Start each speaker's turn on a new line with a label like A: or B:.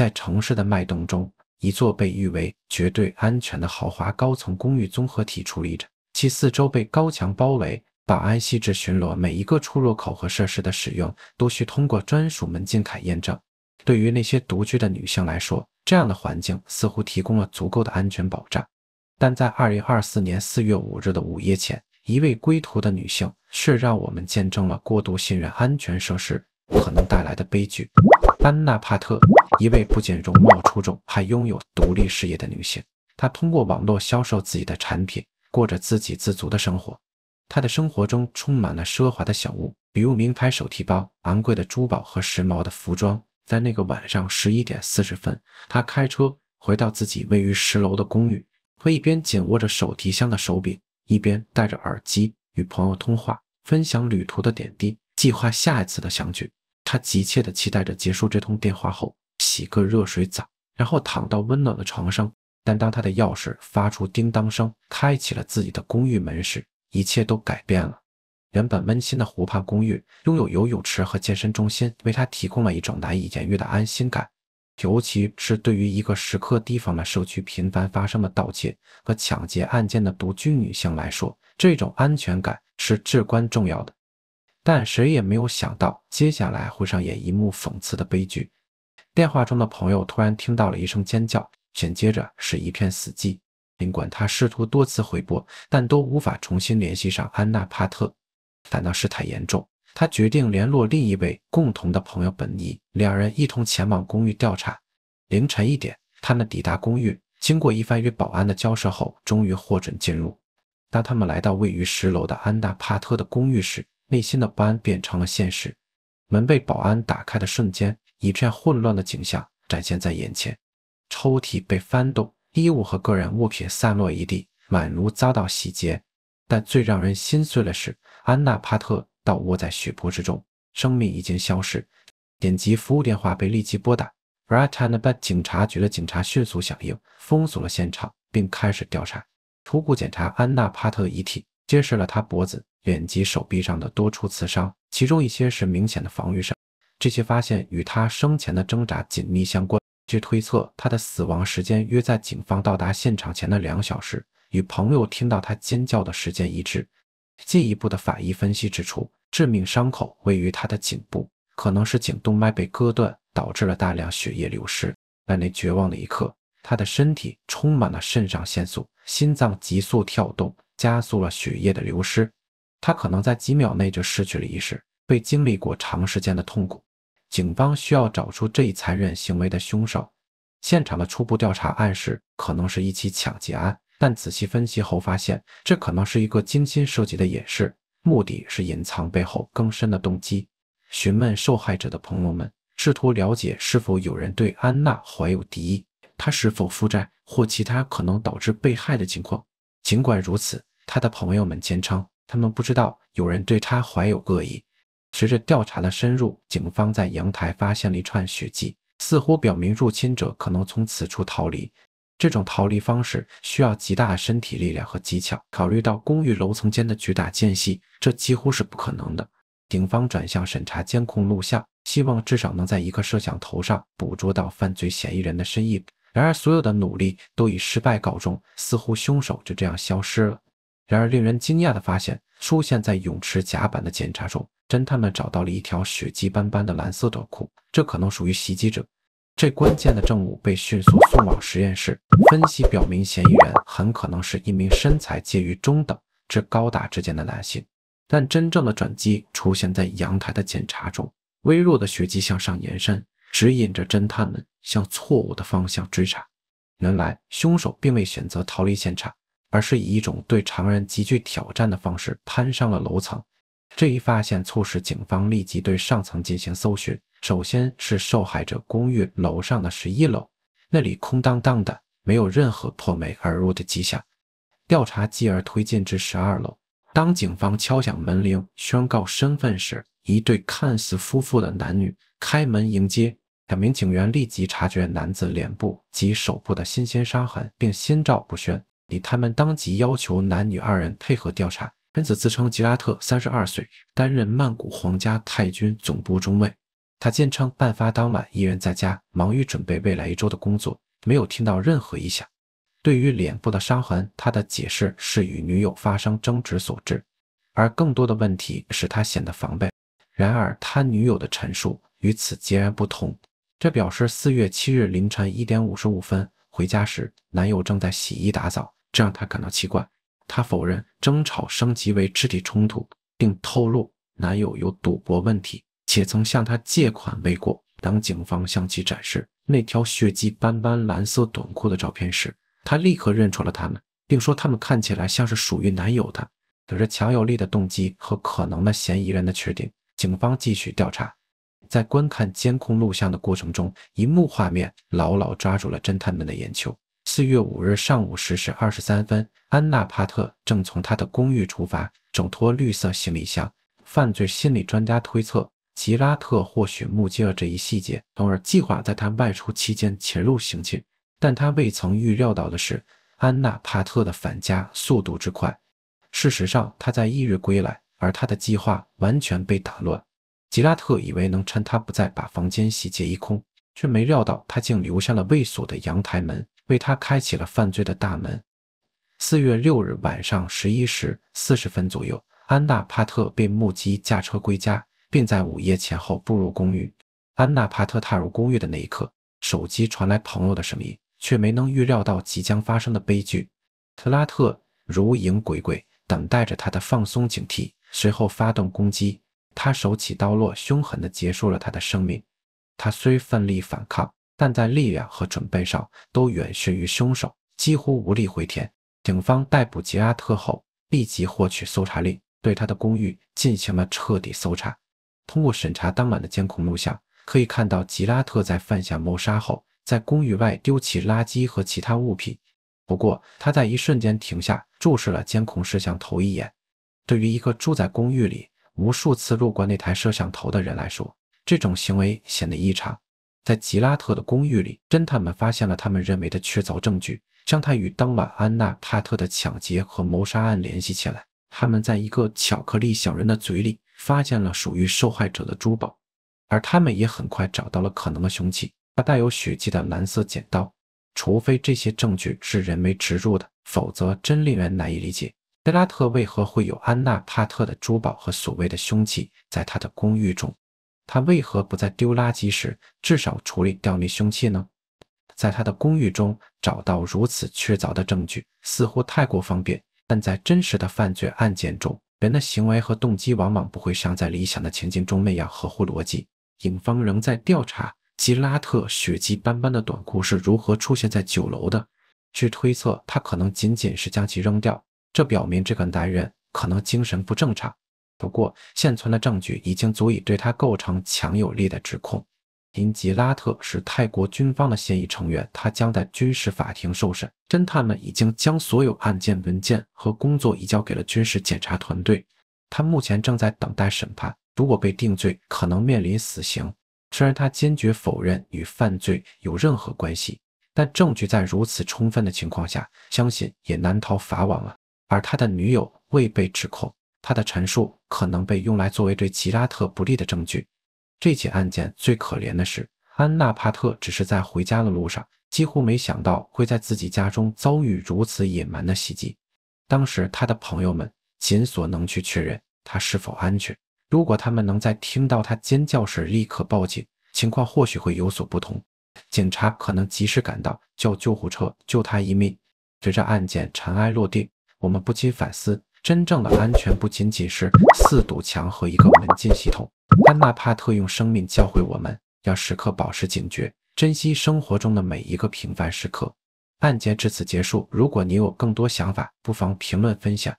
A: 在城市的脉动中，一座被誉为绝对安全的豪华高层公寓综合体矗立着，其四周被高墙包围，保安细致巡逻，每一个出入口和设施的使用都需通过专属门禁卡验证。对于那些独居的女性来说，这样的环境似乎提供了足够的安全保障。但在二零二四年四月五日的午夜前，一位归途的女性却让我们见证了过度信任安全设施可能带来的悲剧。班纳帕特，一位不仅容貌出众，还拥有独立事业的女性。她通过网络销售自己的产品，过着自给自足的生活。她的生活中充满了奢华的小物，比如名牌手提包、昂贵的珠宝和时髦的服装。在那个晚上十一点四十分，她开车回到自己位于十楼的公寓，和一边紧握着手提箱的手柄，一边戴着耳机与朋友通话，分享旅途的点滴，计划下一次的相聚。他急切地期待着结束这通电话后，洗个热水澡，然后躺到温暖的床上。但当他的钥匙发出叮当声，开启了自己的公寓门时，一切都改变了。原本温馨的湖畔公寓，拥有游泳池和健身中心，为他提供了一种难以言喻的安心感。尤其是对于一个时刻提防着社区频繁发生的盗窃和抢劫案件的独居女性来说，这种安全感是至关重要的。但谁也没有想到，接下来会上演一幕讽刺的悲剧。电话中的朋友突然听到了一声尖叫，紧接着是一片死寂。尽管他试图多次回拨，但都无法重新联系上安娜·帕特。感到事态严重，他决定联络另一位共同的朋友本尼，两人一同前往公寓调查。凌晨一点，他们抵达公寓，经过一番与保安的交涉后，终于获准进入。当他们来到位于十楼的安娜·帕特的公寓时，内心的不安变成了现实。门被保安打开的瞬间，一片混乱的景象展现在眼前。抽屉被翻动，衣物和个人物品散落一地，宛如遭到洗劫。但最让人心碎的是，安娜·帕特倒卧在血泊之中，生命已经消逝。紧急服务电话被立即拨打。r a t a n and 警察局的警察迅速响应，封锁了现场，并开始调查，初步检查安娜·帕特的遗体。揭示了他脖子、脸及手臂上的多处刺伤，其中一些是明显的防御伤。这些发现与他生前的挣扎紧密相关。据推测，他的死亡时间约在警方到达现场前的两小时，与朋友听到他尖叫的时间一致。进一步的法医分析指出，致命伤口位于他的颈部，可能是颈动脉被割断，导致了大量血液流失。在那绝望的一刻，他的身体充满了肾上腺素，心脏急速跳动。加速了血液的流失，他可能在几秒内就失去了意识，被经历过长时间的痛苦。警方需要找出这一残忍行为的凶手。现场的初步调查暗示可能是一起抢劫案，但仔细分析后发现，这可能是一个精心设计的掩饰，目的是隐藏背后更深的动机。询问受害者的朋友们，试图了解是否有人对安娜怀有敌意，她是否负债或其他可能导致被害的情况。尽管如此，他的朋友们坚称，他们不知道有人对他怀有恶意。随着调查的深入，警方在阳台发现了一串血迹，似乎表明入侵者可能从此处逃离。这种逃离方式需要极大的身体力量和技巧。考虑到公寓楼层间的巨大间隙，这几乎是不可能的。警方转向审查监控录像，希望至少能在一个摄像头上捕捉到犯罪嫌疑人的身影。然而，所有的努力都以失败告终，似乎凶手就这样消失了。然而，令人惊讶的发现出现在泳池甲板的检查中。侦探们找到了一条血迹斑斑的蓝色短裤，这可能属于袭击者。这关键的证物被迅速送往实验室。分析表明，嫌疑人很可能是一名身材介于中等至高大之间的男性。但真正的转机出现在阳台的检查中。微弱的血迹向上延伸，指引着侦探们向错误的方向追查。原来，凶手并未选择逃离现场。而是以一种对常人极具挑战的方式攀上了楼层。这一发现促使警方立即对上层进行搜寻，首先是受害者公寓楼上的十一楼，那里空荡荡的，没有任何破门而入的迹象。调查继而推进至十二楼。当警方敲响门铃，宣告身份时，一对看似夫妇的男女开门迎接。两名警员立即察觉男子脸部及手部的新鲜伤痕，并心照不宣。他们当即要求男女二人配合调查。男子自称吉拉特，三十二岁，担任曼谷皇家太军总部中尉。他坚称案发当晚一人在家，忙于准备未来一周的工作，没有听到任何异响。对于脸部的伤痕，他的解释是与女友发生争执所致。而更多的问题使他显得防备。然而，他女友的陈述与此截然不同。这表示四月七日凌晨一点五十五分回家时，男友正在洗衣打扫。这让她感到奇怪。她否认争吵升级为肢体冲突，并透露男友有赌博问题，且曾向她借款未果。当警方向其展示那条血迹斑斑蓝色短裤的照片时，她立刻认出了他们，并说他们看起来像是属于男友的。有着强有力的动机和可能的嫌疑人的确定，警方继续调查。在观看监控录像的过程中，一幕画面牢牢抓住了侦探们的眼球。四月五日上午十时二十三分，安娜帕特正从他的公寓出发，整托绿色行李箱。犯罪心理专家推测，吉拉特或许目击了这一细节，从而计划在他外出期间潜入行窃。但他未曾预料到的是，安娜帕特的返家速度之快。事实上，他在翌日归来，而他的计划完全被打乱。吉拉特以为能趁他不在把房间洗劫一空，却没料到他竟留下了未锁的阳台门。为他开启了犯罪的大门。四月六日晚上十一时四十分左右，安娜帕特被目击驾车归家，并在午夜前后步入公寓。安娜帕特踏入公寓的那一刻，手机传来朋友的声音，却没能预料到即将发生的悲剧。特拉特如影鬼鬼，等待着他的放松警惕，随后发动攻击。他手起刀落，凶狠地结束了他的生命。他虽奋力反抗。但在力量和准备上都远逊于凶手，几乎无力回天。警方逮捕吉拉特后，立即获取搜查令，对他的公寓进行了彻底搜查。通过审查当晚的监控录像，可以看到吉拉特在犯下谋杀后，在公寓外丢弃垃圾和其他物品。不过，他在一瞬间停下，注视了监控摄像头一眼。对于一个住在公寓里、无数次路过那台摄像头的人来说，这种行为显得异常。在吉拉特的公寓里，侦探们发现了他们认为的确凿证据，将他与当晚安娜帕特的抢劫和谋杀案联系起来。他们在一个巧克力小人的嘴里发现了属于受害者的珠宝，而他们也很快找到了可能的凶器——他带有血迹的蓝色剪刀。除非这些证据是人为植入的，否则真令人难以理解德拉特为何会有安娜帕特的珠宝和所谓的凶器在他的公寓中。他为何不在丢垃圾时至少处理掉那凶器呢？在他的公寓中找到如此确凿的证据，似乎太过方便。但在真实的犯罪案件中，人的行为和动机往往不会像在理想的情境中那样合乎逻辑。警方仍在调查吉拉特血迹斑斑的短裤是如何出现在酒楼的。据推测，他可能仅仅是将其扔掉。这表明这个男人可能精神不正常。不过，现存的证据已经足以对他构成强有力的指控。因吉拉特是泰国军方的嫌疑成员，他将在军事法庭受审。侦探们已经将所有案件文件和工作移交给了军事检查团队。他目前正在等待审判，如果被定罪，可能面临死刑。虽然他坚决否认与犯罪有任何关系，但证据在如此充分的情况下，相信也难逃法网了。而他的女友未被指控。他的陈述可能被用来作为对吉拉特不利的证据。这起案件最可怜的是，安娜帕特只是在回家的路上，几乎没想到会在自己家中遭遇如此野蛮的袭击。当时，他的朋友们仅所能去确认他是否安全。如果他们能在听到他尖叫时立刻报警，情况或许会有所不同。警察可能及时赶到，叫救护车救他一命。随着案件尘埃落定，我们不禁反思。真正的安全不仅仅是四堵墙和一个门禁系统。安娜·帕特用生命教会我们，要时刻保持警觉，珍惜生活中的每一个平凡时刻。案件至此结束。如果你有更多想法，不妨评论分享。